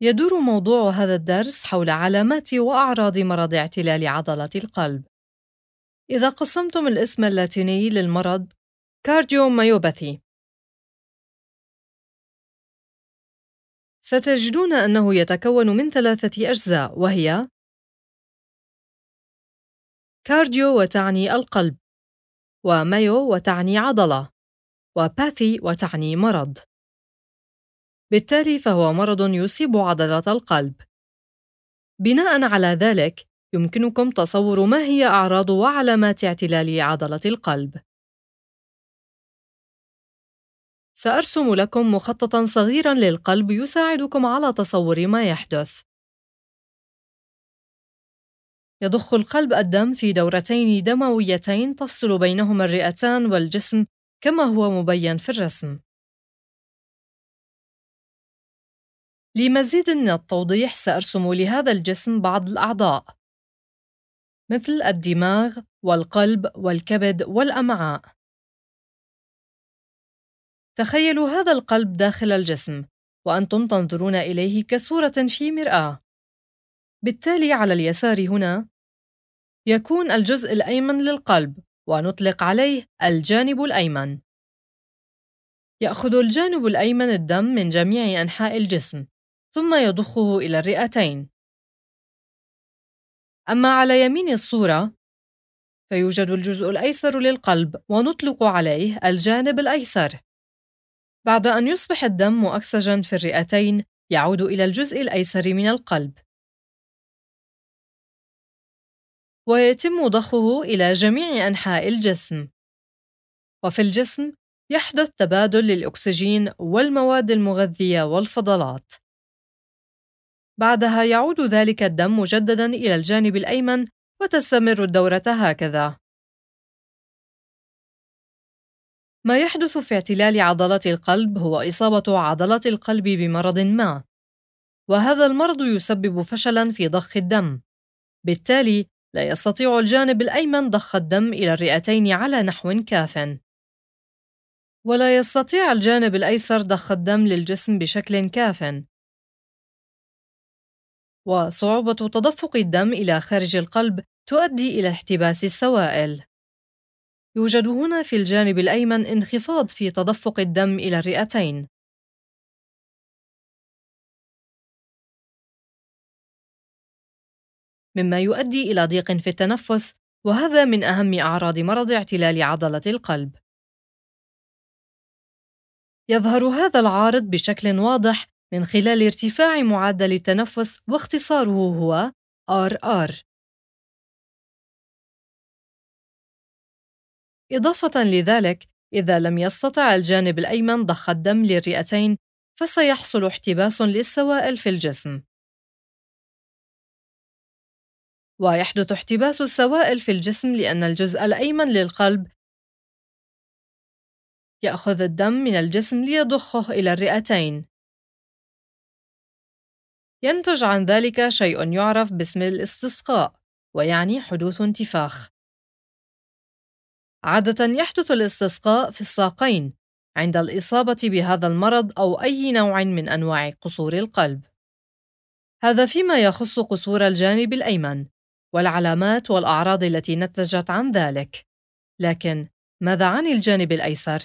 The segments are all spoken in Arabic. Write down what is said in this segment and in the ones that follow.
يدور موضوع هذا الدرس حول علامات واعراض مرض اعتلال عضله القلب اذا قسمتم الاسم اللاتيني للمرض كارديوميوباثي ستجدون انه يتكون من ثلاثه اجزاء وهي كارديو وتعني القلب ومايو وتعني عضله وباثي وتعني مرض بالتالي فهو مرض يصيب عضلة القلب. بناءً على ذلك، يمكنكم تصور ما هي أعراض وعلامات اعتلال عضلة القلب. سأرسم لكم مخططًا صغيرًا للقلب يساعدكم على تصور ما يحدث. يضخ القلب الدم في دورتين دمويتين تفصل بينهما الرئتان والجسم كما هو مبين في الرسم. لمزيد من التوضيح سأرسم لهذا الجسم بعض الأعضاء مثل الدماغ والقلب والكبد والأمعاء تخيلوا هذا القلب داخل الجسم وأنتم تنظرون إليه كصورة في مرآة بالتالي على اليسار هنا يكون الجزء الأيمن للقلب ونطلق عليه الجانب الأيمن يأخذ الجانب الأيمن الدم من جميع أنحاء الجسم ثم يضخه إلى الرئتين أما على يمين الصورة فيوجد الجزء الأيسر للقلب ونطلق عليه الجانب الأيسر بعد أن يصبح الدم مؤكسجا في الرئتين يعود إلى الجزء الأيسر من القلب ويتم ضخه إلى جميع أنحاء الجسم وفي الجسم يحدث تبادل للأكسجين والمواد المغذية والفضلات بعدها يعود ذلك الدم مجددا إلى الجانب الأيمن وتستمر الدورة هكذا. ما يحدث في اعتلال عضلات القلب هو إصابة عضلات القلب بمرض ما، وهذا المرض يسبب فشلا في ضخ الدم، بالتالي لا يستطيع الجانب الأيمن ضخ الدم إلى الرئتين على نحو كافٍ. ولا يستطيع الجانب الأيسر ضخ الدم للجسم بشكل كافٍ، وصعوبة تدفق الدم إلى خارج القلب تؤدي إلى احتباس السوائل. يوجد هنا في الجانب الأيمن انخفاض في تدفق الدم إلى الرئتين. مما يؤدي إلى ضيق في التنفس وهذا من أهم أعراض مرض اعتلال عضلة القلب. يظهر هذا العارض بشكل واضح من خلال ارتفاع معدل التنفس واختصاره هو RR إضافة لذلك إذا لم يستطع الجانب الأيمن ضخ الدم للرئتين فسيحصل احتباس للسوائل في الجسم ويحدث احتباس السوائل في الجسم لأن الجزء الأيمن للقلب يأخذ الدم من الجسم ليضخه إلى الرئتين ينتج عن ذلك شيء يعرف باسم الاستسقاء ويعني حدوث انتفاخ عادة يحدث الاستسقاء في الساقين عند الإصابة بهذا المرض أو أي نوع من أنواع قصور القلب. هذا فيما يخص قصور الجانب الأيمن والعلامات والأعراض التي نتجت عن ذلك. لكن ماذا عن الجانب الأيسر؟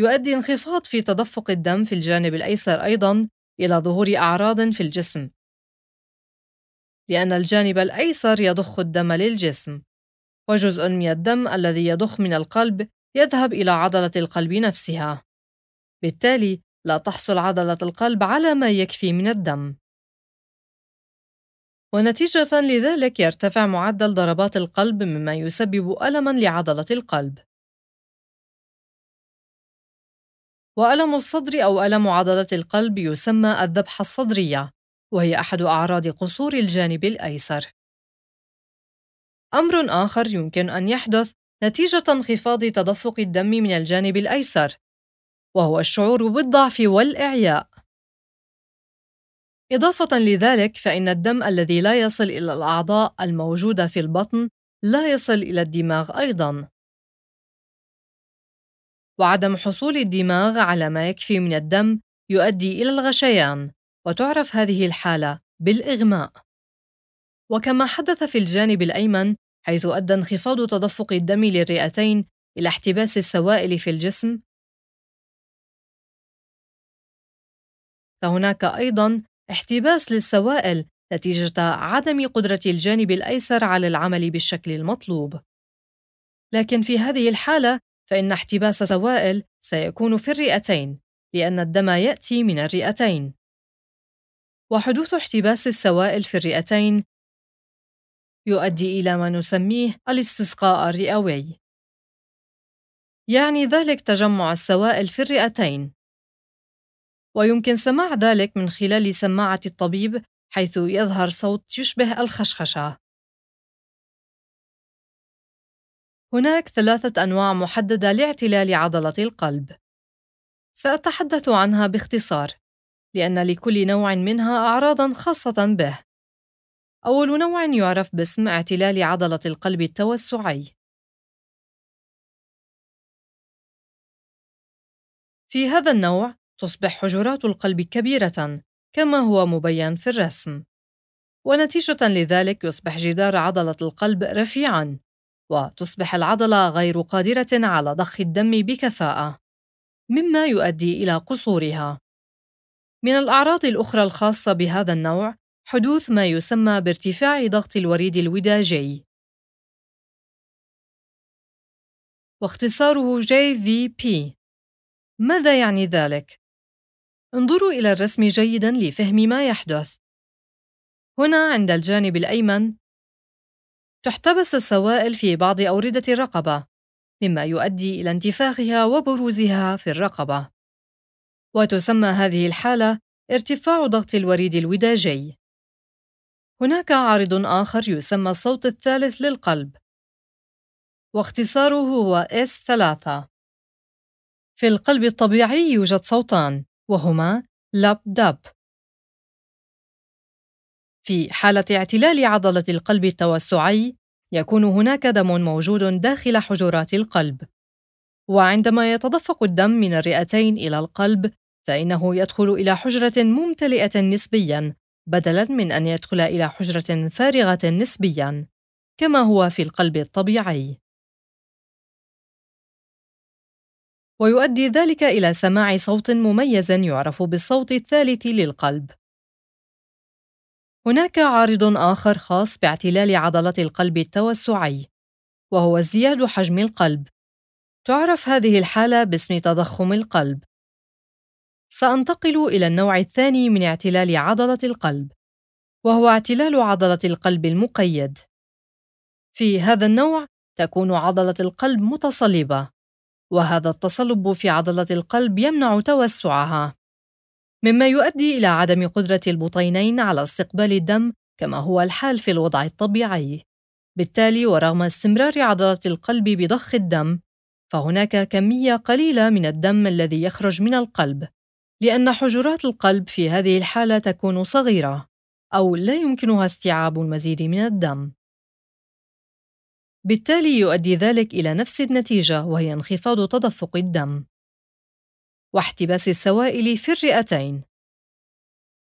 يؤدي انخفاض في تدفق الدم في الجانب الأيسر أيضاً إلى ظهور أعراض في الجسم لأن الجانب الأيسر يضخ الدم للجسم وجزء من الدم الذي يضخ من القلب يذهب إلى عضلة القلب نفسها بالتالي لا تحصل عضلة القلب على ما يكفي من الدم ونتيجة لذلك يرتفع معدل ضربات القلب مما يسبب ألمًا لعضلة القلب وألم الصدر أو ألم عضلة القلب يسمى الذبحة الصدرية، وهي أحد أعراض قصور الجانب الأيسر. أمر آخر يمكن أن يحدث نتيجة انخفاض تدفق الدم من الجانب الأيسر، وهو الشعور بالضعف والإعياء. إضافة لذلك فإن الدم الذي لا يصل إلى الأعضاء الموجودة في البطن لا يصل إلى الدماغ أيضاً. وعدم حصول الدماغ على ما يكفي من الدم يؤدي إلى الغشيان وتعرف هذه الحالة بالإغماء وكما حدث في الجانب الأيمن حيث أدى انخفاض تدفق الدم للرئتين إلى احتباس السوائل في الجسم فهناك أيضاً احتباس للسوائل نتيجة عدم قدرة الجانب الأيسر على العمل بالشكل المطلوب لكن في هذه الحالة فإن احتباس سوائل سيكون في الرئتين لأن الدم يأتي من الرئتين وحدوث احتباس السوائل في الرئتين يؤدي إلى ما نسميه الاستسقاء الرئوي يعني ذلك تجمع السوائل في الرئتين ويمكن سماع ذلك من خلال سماعة الطبيب حيث يظهر صوت يشبه الخشخشة هناك ثلاثة أنواع محددة لاعتلال عضلة القلب. سأتحدث عنها باختصار، لأن لكل نوع منها أعراضًا خاصة به. أول نوع يعرف باسم اعتلال عضلة القلب التوسعي. في هذا النوع تصبح حجرات القلب كبيرة كما هو مبين في الرسم. ونتيجة لذلك يصبح جدار عضلة القلب رفيعًا وتصبح العضلة غير قادرة على ضخ الدم بكفاءة، مما يؤدي إلى قصورها. من الأعراض الأخرى الخاصة بهذا النوع حدوث ما يسمى بارتفاع ضغط الوريد الوداجي واختصاره JVP ماذا يعني ذلك؟ انظروا إلى الرسم جيداً لفهم ما يحدث هنا عند الجانب الأيمن تحتبس السوائل في بعض أوردة الرقبة، مما يؤدي إلى انتفاخها وبروزها في الرقبة. وتسمى هذه الحالة ارتفاع ضغط الوريد الوداجي. هناك عارض آخر يسمى الصوت الثالث للقلب، واختصاره هو S3. في القلب الطبيعي يوجد صوتان، وهما لاب داب في حالة اعتلال عضلة القلب التوسعي يكون هناك دم موجود داخل حجرات القلب وعندما يتدفق الدم من الرئتين إلى القلب فإنه يدخل إلى حجرة ممتلئة نسبياً بدلاً من أن يدخل إلى حجرة فارغة نسبياً كما هو في القلب الطبيعي ويؤدي ذلك إلى سماع صوت مميز يعرف بالصوت الثالث للقلب هناك عارض آخر خاص باعتلال عضلة القلب التوسعي، وهو ازدياد حجم القلب. تعرف هذه الحالة باسم تضخم القلب. سأنتقل إلى النوع الثاني من اعتلال عضلة القلب، وهو اعتلال عضلة القلب المقيد. في هذا النوع تكون عضلة القلب متصلبة، وهذا التصلب في عضلة القلب يمنع توسعها. مما يؤدي إلى عدم قدرة البطينين على استقبال الدم كما هو الحال في الوضع الطبيعي. بالتالي ورغم استمرار عضله القلب بضخ الدم، فهناك كمية قليلة من الدم الذي يخرج من القلب، لأن حجرات القلب في هذه الحالة تكون صغيرة، أو لا يمكنها استيعاب المزيد من الدم. بالتالي يؤدي ذلك إلى نفس النتيجة وهي انخفاض تدفق الدم. واحتباس السوائل في الرئتين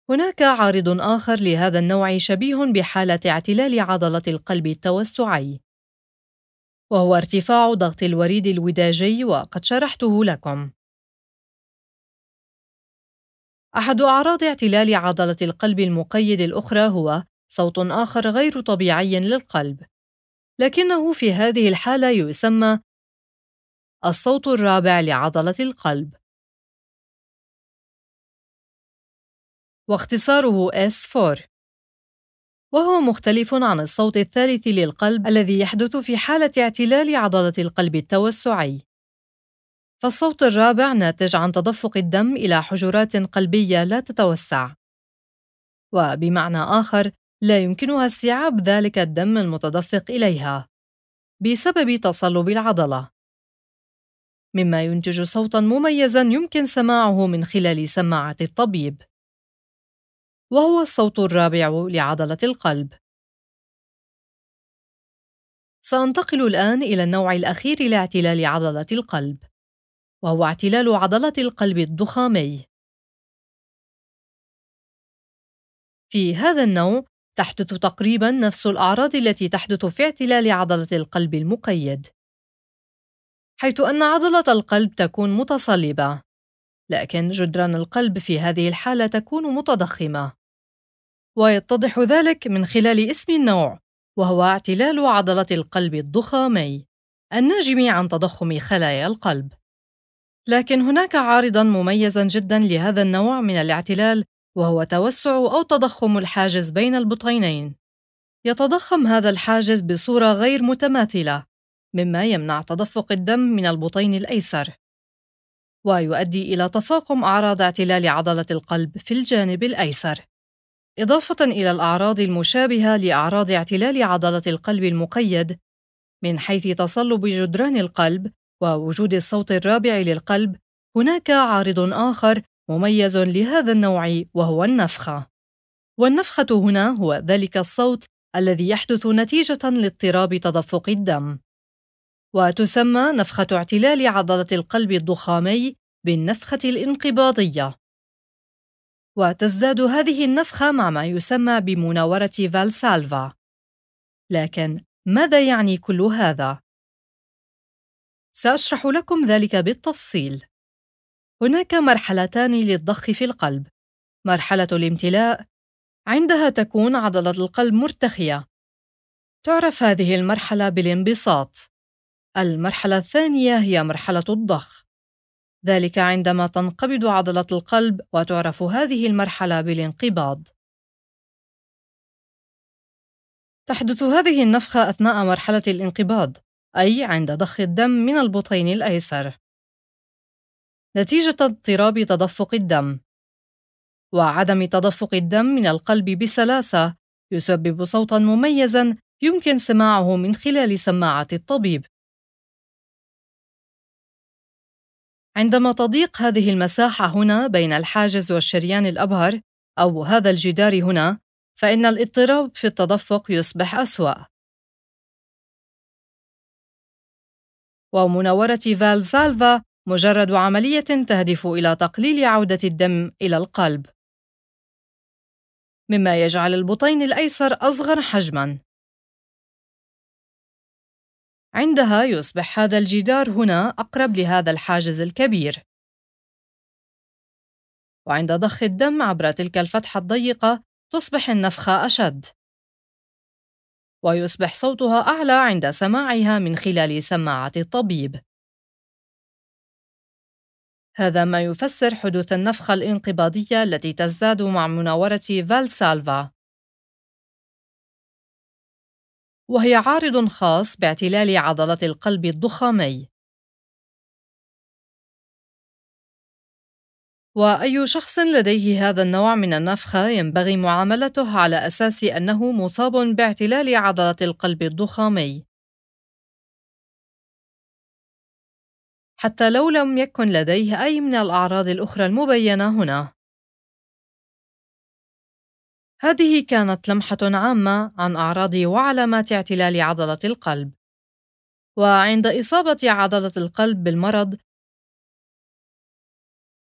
هناك عارض آخر لهذا النوع شبيه بحالة اعتلال عضلة القلب التوسعي وهو ارتفاع ضغط الوريد الوداجي وقد شرحته لكم أحد أعراض اعتلال عضلة القلب المقيد الأخرى هو صوت آخر غير طبيعي للقلب لكنه في هذه الحالة يسمى الصوت الرابع لعضلة القلب واختصاره S4 وهو مختلف عن الصوت الثالث للقلب الذي يحدث في حالة اعتلال عضلة القلب التوسعي فالصوت الرابع ناتج عن تدفق الدم إلى حجرات قلبية لا تتوسع وبمعنى آخر لا يمكنها استيعاب ذلك الدم المتدفق إليها بسبب تصلب العضلة مما ينتج صوتاً مميزاً يمكن سماعه من خلال سماعة الطبيب وهو الصوت الرابع لعضلة القلب. سأنتقل الآن إلى النوع الأخير لاعتلال عضلة القلب، وهو اعتلال عضلة القلب الضخامي. في هذا النوع تحدث تقريبا نفس الأعراض التي تحدث في اعتلال عضلة القلب المقيد، حيث أن عضلة القلب تكون متصلبة، لكن جدران القلب في هذه الحالة تكون متضخمة ويتضح ذلك من خلال اسم النوع وهو اعتلال عضلة القلب الضخامي الناجم عن تضخم خلايا القلب لكن هناك عارضا مميزا جدا لهذا النوع من الاعتلال وهو توسع او تضخم الحاجز بين البطينين يتضخم هذا الحاجز بصوره غير متماثله مما يمنع تدفق الدم من البطين الايسر ويؤدي إلى تفاقم أعراض اعتلال عضلة القلب في الجانب الأيسر. إضافة إلى الأعراض المشابهة لأعراض اعتلال عضلة القلب المقيد من حيث تصلب جدران القلب ووجود الصوت الرابع للقلب هناك عارض آخر مميز لهذا النوع وهو النفخة. والنفخة هنا هو ذلك الصوت الذي يحدث نتيجة لاضطراب تدفق الدم. وتسمى نفخة اعتلال عضلة القلب الضخامي بالنفخة الانقباضية. وتزداد هذه النفخة مع ما يسمى بمناورة فالسالفا. لكن ماذا يعني كل هذا؟ سأشرح لكم ذلك بالتفصيل. هناك مرحلتان للضخ في القلب، مرحلة الامتلاء، عندها تكون عضلة القلب مرتخية. تعرف هذه المرحلة بالانبساط. المرحلة الثانية هي مرحلة الضخ ذلك عندما تنقبض عضلة القلب وتعرف هذه المرحلة بالانقباض تحدث هذه النفخة أثناء مرحلة الانقباض أي عند ضخ الدم من البطين الأيسر نتيجة اضطراب تدفق الدم وعدم تدفق الدم من القلب بسلاسة يسبب صوتًا مميزًا يمكن سماعه من خلال سماعة الطبيب عندما تضيق هذه المساحة هنا بين الحاجز والشريان الأبهر أو هذا الجدار هنا فإن الاضطراب في التدفق يصبح أسوأ ومناورة فالسالفا مجرد عملية تهدف إلى تقليل عودة الدم إلى القلب مما يجعل البطين الأيسر أصغر حجماً عندها يصبح هذا الجدار هنا أقرب لهذا الحاجز الكبير وعند ضخ الدم عبر تلك الفتحة الضيقة تصبح النفخة أشد ويصبح صوتها أعلى عند سماعها من خلال سماعة الطبيب هذا ما يفسر حدوث النفخة الانقباضية التي تزداد مع مناورة فالسالفا وهي عارض خاص باعتلال عضلة القلب الضخامي وأي شخص لديه هذا النوع من النفخة ينبغي معاملته على أساس أنه مصاب باعتلال عضلة القلب الضخامي. حتى لو لم يكن لديه أي من الأعراض الأخرى المبينة هنا. هذه كانت لمحة عامة عن أعراض وعلامات اعتلال عضلة القلب. وعند إصابة عضلة القلب بالمرض،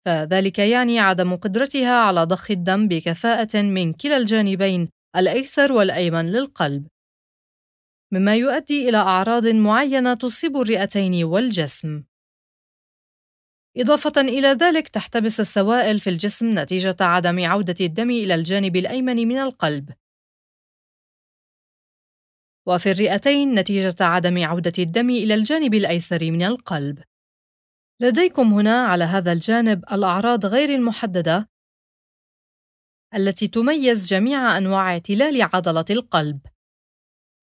فذلك يعني عدم قدرتها على ضخ الدم بكفاءة من كلا الجانبين الأيسر والأيمن للقلب، مما يؤدي إلى أعراض معينة تصيب الرئتين والجسم. إضافة إلى ذلك تحتبس السوائل في الجسم نتيجة عدم عودة الدم إلى الجانب الأيمن من القلب، وفي الرئتين نتيجة عدم عودة الدم إلى الجانب الأيسر من القلب. لديكم هنا على هذا الجانب الأعراض غير المحددة التي تميز جميع أنواع اعتلال عضلة القلب.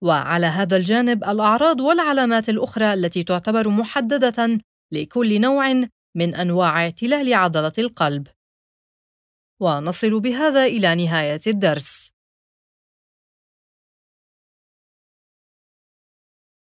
وعلى هذا الجانب الأعراض والعلامات الأخرى التي تعتبر محددة لكل نوع من أنواع اعتلال عضلة القلب ونصل بهذا إلى نهاية الدرس